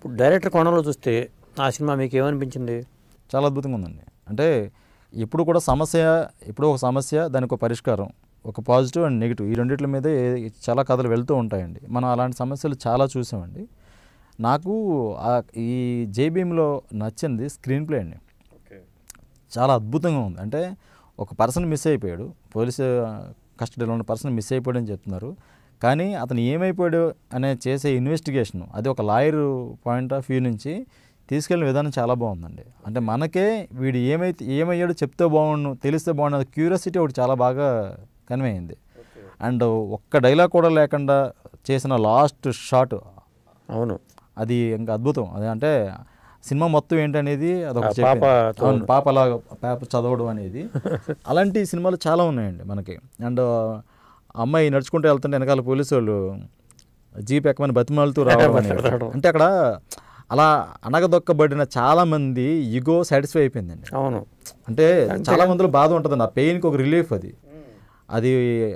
ఇప్పుడు డైరెక్టర్ కోణంలో చూస్తే ఆ సినిమా మీకు ఏమనిపించింది చాలా అద్భుతంగా ఉందండి అంటే ఎప్పుడు కూడా సమస్య ఇప్పుడు ఒక సమస్య దానికి ఒక పరిష్కారం ఒక పాజిటివ్ అండ్ నెగిటివ్ ఈ రెండింటి మీద చాలా కథలు వెళ్తూ ఉంటాయండి మనం అలాంటి సమస్యలు చాలా చూసామండి నాకు ఈ జేబీఎంలో నచ్చింది స్క్రీన్ ప్లే అండి చాలా అద్భుతంగా ఉంది అంటే ఒక పర్సన్ మిస్ అయిపోయాడు పోలీసు కస్టడీలో ఉన్న పర్సన్ మిస్ అయిపోయాడని చెప్తున్నారు కానీ అతను ఏమైపోయాడు అనే చేసే ఇన్వెస్టిగేషను అది ఒక లాయర్ పాయింట్ ఆఫ్ వ్యూ నుంచి తీసుకెళ్లిన విధానం చాలా బాగుందండి అంటే మనకే వీడు ఏమైతే ఏమయ్యాడో చెప్తే బాగుండు తెలిస్తే బాగుండు క్యూరియాసిటీ ఒకటి చాలా బాగా కన్వే అయింది అండ్ ఒక్క డైలాగ్ కూడా లేకుండా చేసిన లాస్ట్ షాట్ అవును అది ఇంకా అద్భుతం అది అంటే సినిమా మొత్తం ఏంటనేది అదొక పాప పాప లాగా పేపర్ చదవడం అనేది అలాంటి సినిమాలు చాలా ఉన్నాయండి మనకి అండ్ అమ్మాయి నడుచుకుంటూ వెళ్తుంటే వెనకాల పోలీసు వాళ్ళు జీప్ ఎక్కమని బతిమాలుతూ రావడం అంటే అక్కడ అలా అనగదొక్కబడిన చాలామంది ఇగో సాటిస్ఫై అయిపోయిందండి అవును అంటే చాలా మందిలో బాధ ఉంటుంది ఆ పెయిన్కి ఒక రిలీఫ్ అది అది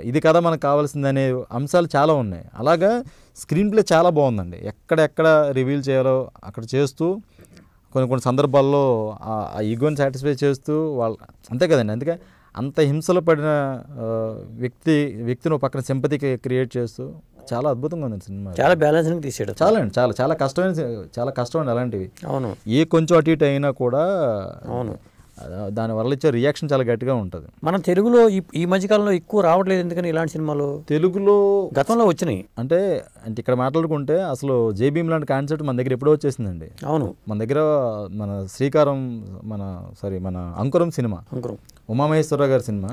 ఇది కదా మనకు కావాల్సిందనే అంశాలు చాలా ఉన్నాయి అలాగా స్క్రీన్ ప్లే చాలా బాగుందండి ఎక్కడెక్కడ రివీల్ చేయాలో అక్కడ చేస్తూ కొన్ని కొన్ని సందర్భాల్లో ఆ ఈగోని సాటిస్ఫై చేస్తూ వాళ్ళ అంతే కదండి అందుకే అంత హింసలు పడిన వ్యక్తి వ్యక్తిని పక్కన సింపతికి క్రియేట్ చేస్తూ చాలా అద్భుతంగా ఉంది సినిమా చాలా బ్యాలెన్సింగ్ తీసాడు చాలా అండి చాలా చాలా కష్టమైన చాలా కష్టం అండి అలాంటివి అవును ఏ కొంచెం అటు ఇటు అయినా కూడా అవును దాని వల్ల ఇచ్చే రియాక్షన్ చాలా గట్టిగా ఉంటుంది మనం తెలుగులో ఈ మధ్యకాలంలో ఎక్కువ రావట్లేదు ఎందుకని ఇలాంటి సినిమాలు తెలుగులో గతంలో వచ్చినాయి అంటే అంటే ఇక్కడ మాట్లాడుకుంటే అసలు జేబీఎం లాంటి కాన్సెప్ట్ మన దగ్గర ఎప్పుడో వచ్చేసిందండి అవును మన దగ్గర మన శ్రీకారం మన సారీ మన అంకురం సినిమా అంకురం ఉమామహేశ్వరరావు గారి సినిమా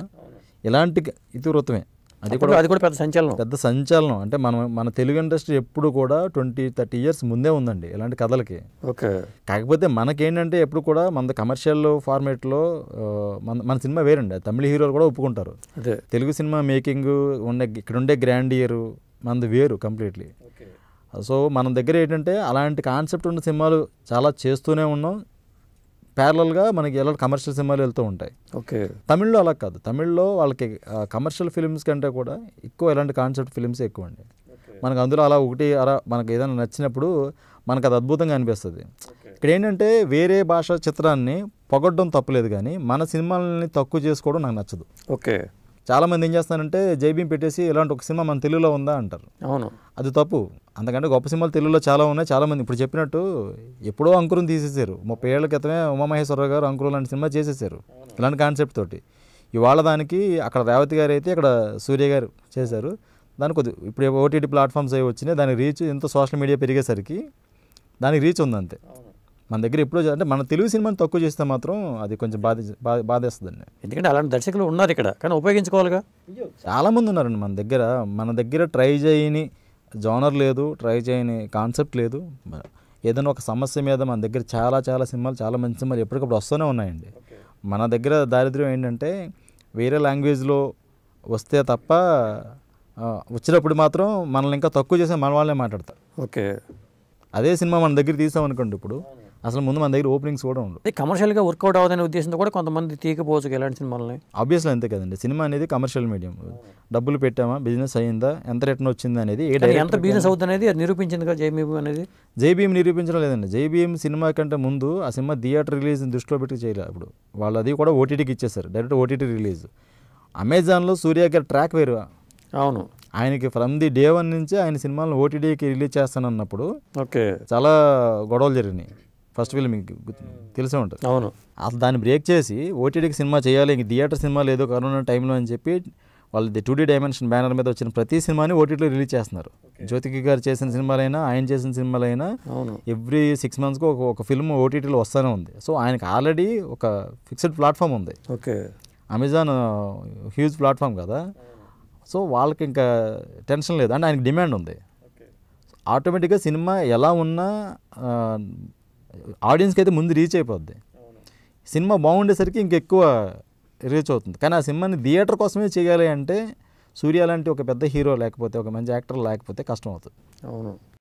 ఇలాంటి ఇతివృత్తమే అది కూడా అది కూడా పెద్ద సంచలనం పెద్ద సంచలనం అంటే మనం మన తెలుగు ఇండస్ట్రీ ఎప్పుడు కూడా ట్వంటీ థర్టీ ఇయర్స్ ముందే ఉందండి ఇలాంటి కథలకి ఓకే కాకపోతే మనకేంటంటే ఎప్పుడు కూడా మన కమర్షియల్ ఫార్మేట్లో మన మన సినిమా వేరండి తమిళ హీరోలు కూడా ఒప్పుకుంటారు అదే తెలుగు సినిమా మేకింగ్ ఉండే ఇక్కడ ఉండే గ్రాండ్ ఇయర్ మనది వేరు కంప్లీట్లీ సో మన దగ్గర ఏంటంటే అలాంటి కాన్సెప్ట్ ఉన్న సినిమాలు చాలా చేస్తూనే ఉన్నాం ప్యారలల్గా మనకి ఎలా కమర్షియల్ సినిమాలు వెళ్తూ ఉంటాయి ఓకే తమిళ్లో అలా కాదు తమిళ్లో వాళ్ళకి కమర్షియల్ ఫిలిమ్స్ కంటే కూడా ఎక్కువ ఎలాంటి కాన్సెప్ట్ ఫిలిమ్స్ ఎక్కువ అండి మనకు అందులో అలా ఒకటి అలా మనకు ఏదైనా నచ్చినప్పుడు మనకు అది అద్భుతంగా అనిపిస్తుంది ఇక్కడ ఏంటంటే వేరే భాష చిత్రాన్ని పొగడ్డం తప్పలేదు కానీ మన సినిమాలని తక్కువ చేసుకోవడం నాకు నచ్చదు ఓకే చాలామంది ఏం చేస్తున్నారంటే జైబీం పెట్టేసి ఇలాంటి ఒక సినిమా మన తెలుగులో ఉందా అంటారు అవును అది తప్పు అంతకంటే గొప్ప సినిమాలు తెలుగులో చాలా ఉన్నాయి చాలామంది ఇప్పుడు చెప్పినట్టు ఎప్పుడో అంకురం తీసేసారు ముప్పై ఏళ్ల క్రితమే ఉమామహేశ్వరరావు గారు అంకురం లాంటి సినిమా చేసేసారు ఇలాంటి కాన్సెప్ట్ తోటి ఇవాళ దానికి అక్కడ రేవతి గారు అయితే అక్కడ సూర్య గారు చేశారు దానికి కొద్ది ఇప్పుడు ఓటీటీ ప్లాట్ఫామ్స్ అవి వచ్చినాయి దాని రీచ్ ఎంతో సోషల్ మీడియా పెరిగేసరికి దానికి రీచ్ ఉంది అంతే మన దగ్గర ఎప్పుడో అంటే మన తెలుగు సినిమాని తక్కువ చేస్తే మాత్రం అది కొంచెం బాధ బాధేస్తుందండి ఎందుకంటే అలాంటి దర్శకులు ఉన్నారు ఇక్కడ కానీ ఉపయోగించుకోవాలిగా చాలామంది ఉన్నారండి మన దగ్గర మన దగ్గర ట్రై చేయని జోనర్ లేదు ట్రై చేయని కాన్సెప్ట్ లేదు ఏదైనా ఒక సమస్య మీద మన దగ్గర చాలా చాలా సినిమాలు చాలా మంచి సినిమాలు ఎప్పటికప్పుడు వస్తూనే ఉన్నాయండి మన దగ్గర దారిద్ర్యం ఏంటంటే వేరే లాంగ్వేజ్లో వస్తే తప్ప వచ్చినప్పుడు మాత్రం మనల్ని ఇంకా తక్కువ చేసే మన వాళ్ళే మాట్లాడతారు ఓకే అదే సినిమా మన దగ్గర తీసామనుకోండి ఇప్పుడు అసలు ముందు మన దగ్గర ఓపెనింగ్స్ కూడా ఉండవు కమర్షియల్గా వర్కౌట్ అవ్వదనే ఉద్దేశంతో కూడా కొంతమంది తీయకపోవచ్చు ఇలాంటి సినిమాలని ఆబ్వియస్లీ అంతే కదండి సినిమా అనేది కమర్షియల్ మీడియం డబ్బులు పెట్టామా బిజినెస్ అయిందా ఎంత రిటర్న్ వచ్చింది అనేది ఎంత బిజినెస్ అవుతుంది అనేది నిరూపించింది కదా జైబీఎం అనేది జైబీఎం నిరూపించడం లేదండి జేబీఎం సినిమా కంటే ముందు ఆ సినిమా థియేటర్ రిలీజ్ దృష్టిలో పెట్టి చేయలేదు అప్పుడు వాళ్ళు అది కూడా ఓటీటీకి ఇచ్చేసారు డైరెక్ట్ ఓటీటీ రిలీజ్ అమెజాన్లో సూర్య గారి ట్రాక్ వేరు అవును ఆయనకి ఫ్రమ్ ది డే వన్ నుంచి ఆయన సినిమాలను ఓటీడీకి రిలీజ్ చేస్తానన్నప్పుడు ఓకే చాలా గొడవలు జరిగినాయి ఫస్ట్ ఫిల్మ్ తెలిసే ఉంటుంది అవును అసలు దాన్ని బ్రేక్ చేసి ఓటీడీకి సినిమా చేయాలి ఇంక థియేటర్ సినిమా లేదు కరోనా టైంలో అని చెప్పి వాళ్ళది టూ డీ డైమెన్షన్ బ్యానర్ మీద వచ్చిన ప్రతి సినిమాని ఓటీటీలో రిలీజ్ చేస్తున్నారు జ్యోతికి గారు చేసిన సినిమాలైనా ఆయన చేసిన సినిమాలైనా ఎవ్రీ సిక్స్ మంత్స్కి ఒక ఒక ఫిల్మ్ ఓటీటీలో వస్తూనే ఉంది సో ఆయనకి ఆల్రెడీ ఒక ఫిక్స్డ్ ప్లాట్ఫామ్ ఉంది ఓకే అమెజాన్ హ్యూజ్ ప్లాట్ఫామ్ కదా సో వాళ్ళకి ఇంకా టెన్షన్ లేదు అంటే ఆయనకి డిమాండ్ ఉంది ఆటోమేటిక్గా సినిమా ఎలా ఉన్నా ఆడియన్స్కి అయితే ముందు రీచ్ అయిపోద్ది సినిమా బాగుండేసరికి ఇంకెక్కువ రీచ్ అవుతుంది కానీ ఆ సినిమాని థియేటర్ కోసమే చేయాలి అంటే సూర్య లాంటి ఒక పెద్ద హీరో లేకపోతే ఒక మంచి యాక్టర్ లేకపోతే కష్టం అవుతుంది అవును